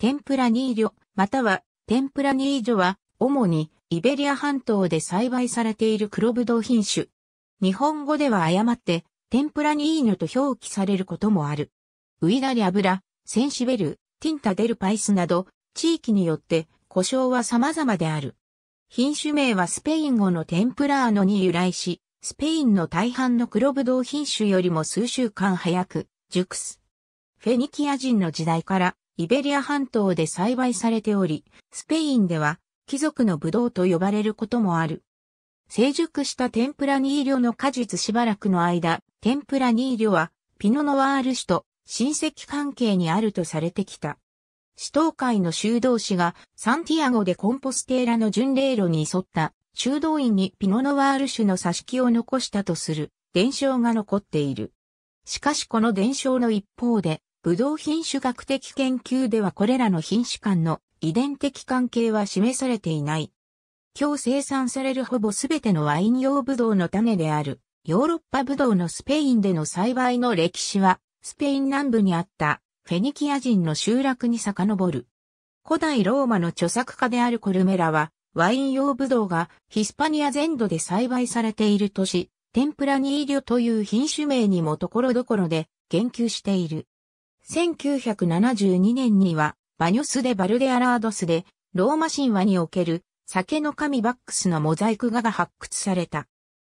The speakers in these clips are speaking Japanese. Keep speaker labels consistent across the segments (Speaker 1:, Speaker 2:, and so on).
Speaker 1: 天ぷらニーリョ、または天ぷらニージョは、主にイベリア半島で栽培されている黒ぶどう品種。日本語では誤って、天ぷらニーニョと表記されることもある。ウイダリアブラ、センシベル、ティンタデルパイスなど、地域によって故障は様々である。品種名はスペイン語のテンプラーノに由来し、スペインの大半の黒ぶどう品種よりも数週間早く熟す。フェニキア人の時代からイベリア半島で栽培されており、スペインでは貴族のブドウと呼ばれることもある。成熟した天ぷらニーリョの果実しばらくの間、天ぷらニーリョはピノノワール種と親戚関係にあるとされてきた。死闘会の修道士がサンティアゴでコンポステーラの巡礼路に沿った修道院にピノノワール種の挿し木を残したとする伝承が残っている。しかしこの伝承の一方でブドウ品種学的研究ではこれらの品種間の遺伝的関係は示されていない。今日生産されるほぼすべてのワイン用ブドウの種である、ヨーロッパブドウのスペインでの栽培の歴史は、スペイン南部にあったフェニキア人の集落に遡る。古代ローマの著作家であるコルメラは、ワイン用ブドウがヒスパニア全土で栽培されている市、テ天ぷらニーリョという品種名にもところどころで言及している。1972年には、バニョス・デ・バルデ・アラードスで、ローマ神話における、酒の神バックスのモザイク画が発掘された。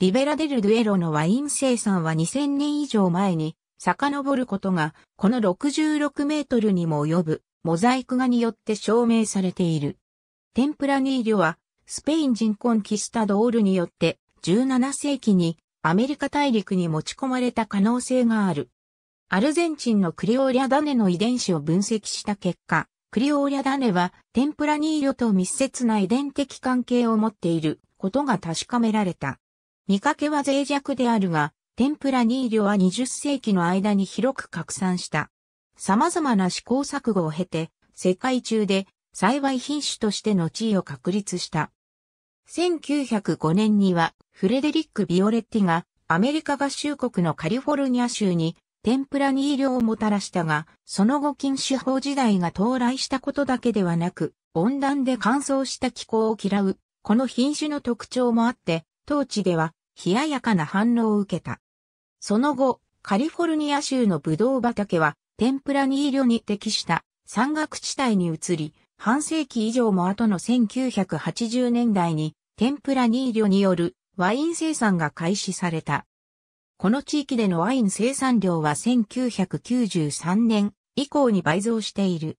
Speaker 1: リベラ・デル・ドゥエロのワイン生産は2000年以上前に、遡ることが、この66メートルにも及ぶ、モザイク画によって証明されている。テンプラニーリョは、スペイン人コンキスタドールによって、17世紀にアメリカ大陸に持ち込まれた可能性がある。アルゼンチンのクリオーリャダネの遺伝子を分析した結果、クリオーリャダネはテンプラニーリと密接な遺伝的関係を持っていることが確かめられた。見かけは脆弱であるが、テンプラニーリは20世紀の間に広く拡散した。様々な試行錯誤を経て、世界中で幸い品種としての地位を確立した。1905年にはフレデリック・ビオレッティがアメリカ合衆国のカリフォルニア州に天ぷらに医療をもたらしたが、その後禁酒法時代が到来したことだけではなく、温暖で乾燥した気候を嫌う、この品種の特徴もあって、当地では冷ややかな反応を受けた。その後、カリフォルニア州のブドウ畑は、天ぷらに医療に適した山岳地帯に移り、半世紀以上も後の1980年代に、天ぷらに医療によるワイン生産が開始された。この地域でのワイン生産量は1993年以降に倍増している。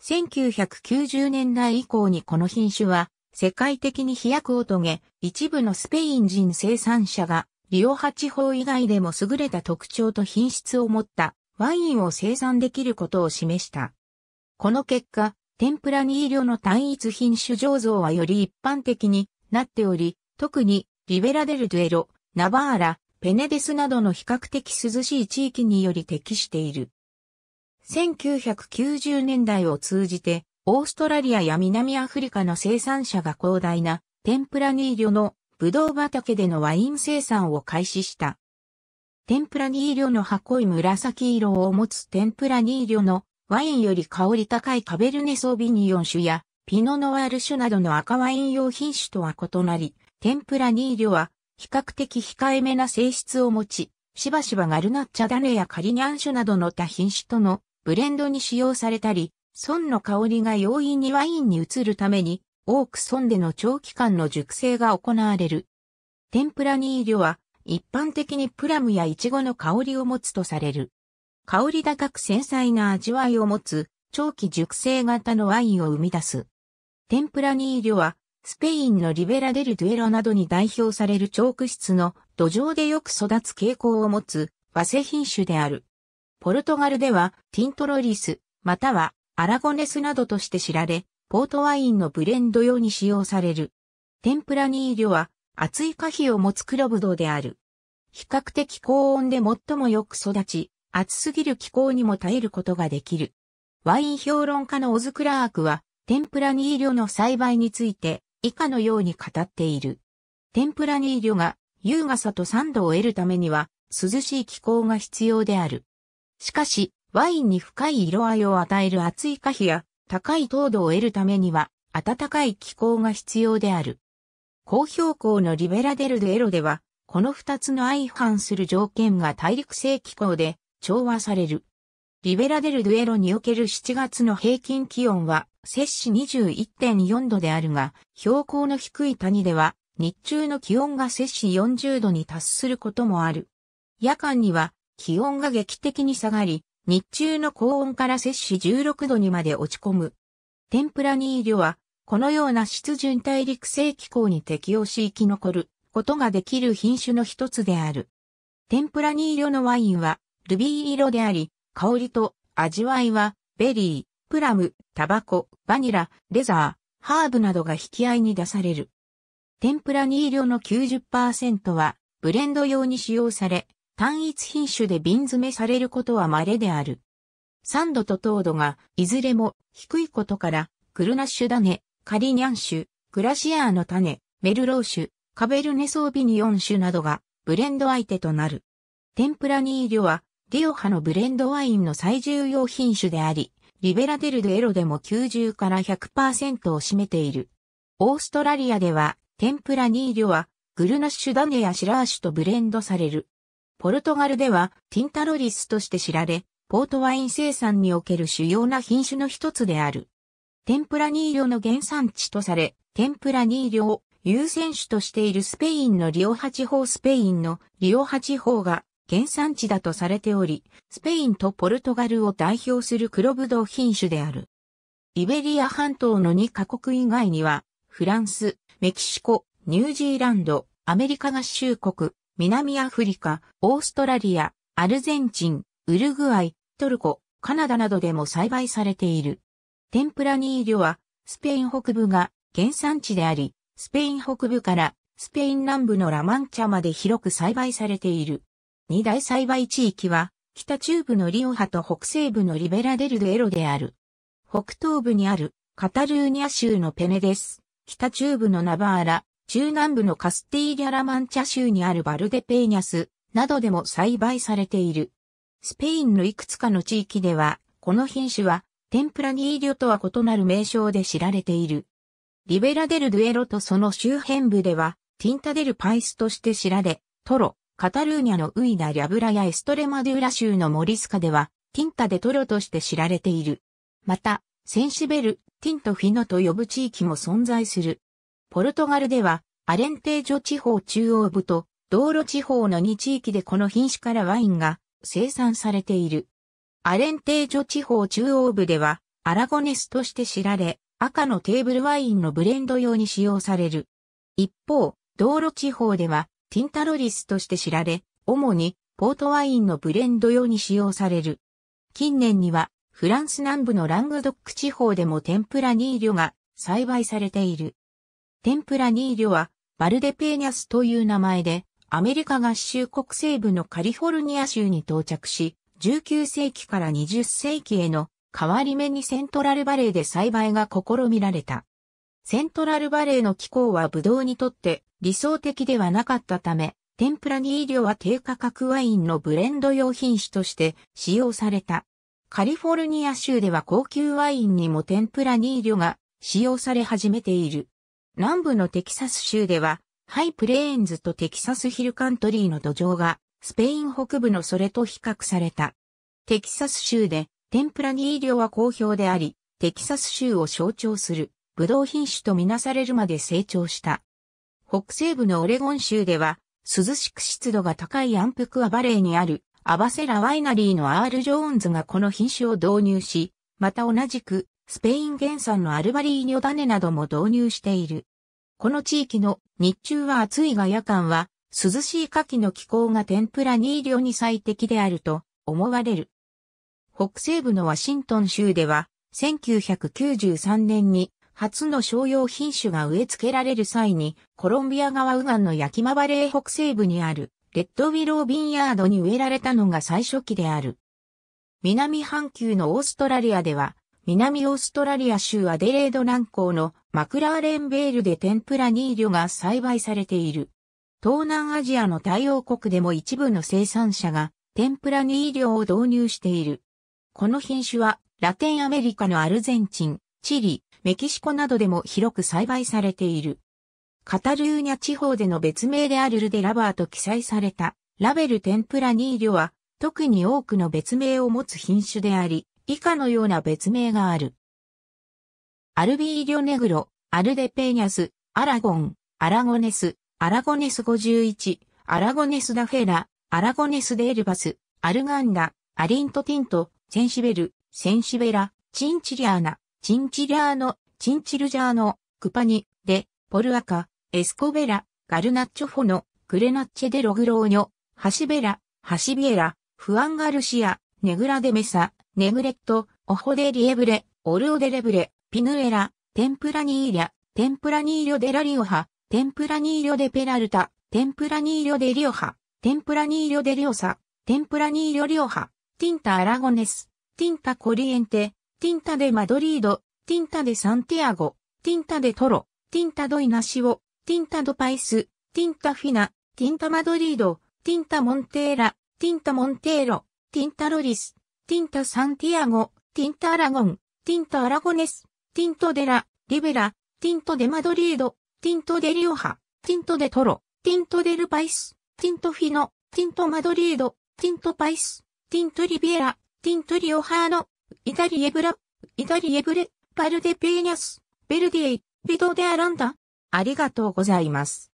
Speaker 1: 1990年代以降にこの品種は世界的に飛躍を遂げ、一部のスペイン人生産者がリオハ地方以外でも優れた特徴と品質を持ったワインを生産できることを示した。この結果、天ぷらに医療の単一品種醸造はより一般的になっており、特にリベラデルデエロ、ナバーラ、ペネデスなどの比較的涼しい地域により適している。1990年代を通じて、オーストラリアや南アフリカの生産者が広大な天ぷらニーリョのブドウ畑でのワイン生産を開始した。天ぷらニーリョの箱い紫色を持つ天ぷらニーリョのワインより香り高いカベルネソービニヨン種やピノノワール種などの赤ワイン用品種とは異なり、天ぷらニーリョは比較的控えめな性質を持ち、しばしばガルナッチャダネやカリニャン酒などの他品種とのブレンドに使用されたり、損の香りが容易にワインに移るために、多く損での長期間の熟成が行われる。天ぷらニーリョは、一般的にプラムやイチゴの香りを持つとされる。香り高く繊細な味わいを持つ、長期熟成型のワインを生み出す。天ぷらニーリョは、スペインのリベラデル・デュエロなどに代表される長ク質の土壌でよく育つ傾向を持つ和製品種である。ポルトガルではティントロリス、またはアラゴネスなどとして知られ、ポートワインのブレンド用に使用される。天ぷらニーリョは厚い果皮を持つ黒ブドウである。比較的高温で最もよく育ち、暑すぎる気候にも耐えることができる。ワイン評論家のオズクラークは、天ぷらニーリョの栽培について、以下のように語っている。天ぷらに魚が優雅さと酸度を得るためには涼しい気候が必要である。しかし、ワインに深い色合いを与える熱い可否や高い糖度を得るためには暖かい気候が必要である。高標高のリベラデルデエロでは、この二つの相反する条件が大陸性気候で調和される。リベラデルドゥエロにおける7月の平均気温は、摂氏21.4度であるが、標高の低い谷では、日中の気温が摂氏40度に達することもある。夜間には、気温が劇的に下がり、日中の高温から摂氏16度にまで落ち込む。天ぷらにリョは、このような湿潤大陸性気候に適応し生き残ることができる品種の一つである。天ぷらニー色のワインはルビー色であり、香りと味わいは、ベリー、プラム、タバコ、バニラ、レザー、ハーブなどが引き合いに出される。天ぷらニー量の90%は、ブレンド用に使用され、単一品種で瓶詰めされることは稀である。酸度と糖度が、いずれも低いことから、クルナッシュ種、カリニャン種、グラシアーの種、メルロー種、カベルネソービニオン種などが、ブレンド相手となる。天ぷらにーリはリオハのブレンドワインの最重要品種であり、リベラデルデエロでも90から100%を占めている。オーストラリアでは、天ぷらニーリョは、グルナッシュダネやシラーシュとブレンドされる。ポルトガルでは、ティンタロリスとして知られ、ポートワイン生産における主要な品種の一つである。天ぷらニーリョの原産地とされ、天ぷらニーリョを優先種としているスペインのリオハ地方スペインのリオハ地方が原産地だとされており、スペインとポルトガルを代表する黒ぶどう品種である。イベリア半島の2カ国以外には、フランス、メキシコ、ニュージーランド、アメリカ合衆国、南アフリカ、オーストラリア、アルゼンチン、ウルグアイ、トルコ、カナダなどでも栽培されている。天ぷらニーリョは、スペイン北部が原産地であり、スペイン北部からスペイン南部のラマンチャまで広く栽培されている。二大栽培地域は、北中部のリオハと北西部のリベラデルデエロである。北東部にあるカタルーニャ州のペネです。北中部のナバーラ、中南部のカスティーリャ・ラマンチャ州にあるバルデペーニャスなどでも栽培されている。スペインのいくつかの地域では、この品種は天ぷらニーリョとは異なる名称で知られている。リベラデルデエロとその周辺部では、ティンタデルパイスとして知られ、トロ、カタルーニャのウイダ・リャブラやエストレマデューラ州のモリスカでは、ティンタ・デ・トロとして知られている。また、センシベル、ティント・フィノと呼ぶ地域も存在する。ポルトガルでは、アレンテージョ地方中央部と、道路地方の2地域でこの品種からワインが生産されている。アレンテージョ地方中央部では、アラゴネスとして知られ、赤のテーブルワインのブレンド用に使用される。一方、道路地方では、ティンタロリスとして知られ、主にポートワインのブレンド用に使用される。近年にはフランス南部のラングドック地方でも天ぷらニーリョが栽培されている。天ぷらニーリョはバルデペーニャスという名前でアメリカ合衆国西部のカリフォルニア州に到着し、19世紀から20世紀への変わり目にセントラルバレーで栽培が試みられた。セントラルバレーの気候はブドウにとって理想的ではなかったため、天ぷらに医療は低価格ワインのブレンド用品種として使用された。カリフォルニア州では高級ワインにも天ぷらに医療が使用され始めている。南部のテキサス州では、ハイプレーンズとテキサスヒルカントリーの土壌が、スペイン北部のそれと比較された。テキサス州で、天ぷらに医療は好評であり、テキサス州を象徴する、ブドウ品種とみなされるまで成長した。北西部のオレゴン州では、涼しく湿度が高いアンプクアバレーにあるアバセラワイナリーのアール・ジョーンズがこの品種を導入し、また同じくスペイン原産のアルバリーニョネなども導入している。この地域の日中は暑いが夜間は涼しい夏季の気候が天ぷらニーリョに最適であると思われる。北西部のワシントン州では1993年に初の商用品種が植え付けられる際に、コロンビア側右岸の焼きまバレー北西部にある、レッドウィロービンヤードに植えられたのが最初期である。南半球のオーストラリアでは、南オーストラリア州アデレード南港のマクラーレンベールで天ぷらニーリョが栽培されている。東南アジアの太王国でも一部の生産者が天ぷらニーリョを導入している。この品種はラテンアメリカのアルゼンチン、チリ、メキシコなどでも広く栽培されている。カタルーニャ地方での別名であるルデラバーと記載されたラベルテンプラニーリョは特に多くの別名を持つ品種であり、以下のような別名がある。アルビーリョネグロ、アルデペーニャス、アラゴン、アラゴネス、アラゴネス51、アラゴネスダフェラ、アラゴネスデールバス、アルガンダ、アリントティント、センシベル、センシベラ、チンチリアーナ、チンチリアーノ、チンチルジャーノ、クパニ、デ、ポルアカ、エスコベラ、ガルナッチョフォノ、クレナッチェデログローニョ、ハシベラ、ハシビエラ、フアンガルシア、ネグラデメサ、ネグレット、オホデリエブレ、オルオデレブレ、ピヌエラ、テンプラニーリャ、テンプラニーリョデラリオハ、テンプラニーリョデペラルタ、テンプラニーリョデリオハ、テンプラニーリョデリオサ、テンプラニーリョリオハ、ティンタアラゴネス、ティンタコリエンテ、ティンタでマドリード、ティンタでサンティアゴ、ティンタでトロ、ティンタドイナシオ、ティンタドパイス、ティンタフィナ、ティンタマドリード、ティンタモンテーラ、ティンタモンテーロ、ティンタロリス、ティンタサンティアゴ、ティンタアラゴン、ティンタアラゴネス、ティントデラ、リベラ、ティントデマドリード、ティントデリオハ、ティントデトロ、ティントデルパイス、ティントフィノ、ティントマドリード、ティントパイス、ティントリビエラ、ティントリオハーノ、イタリエブラ、イタリエブレ、パルデピーニャス、ベルディエ、イ、ビドデアランダ。ありがとうございます。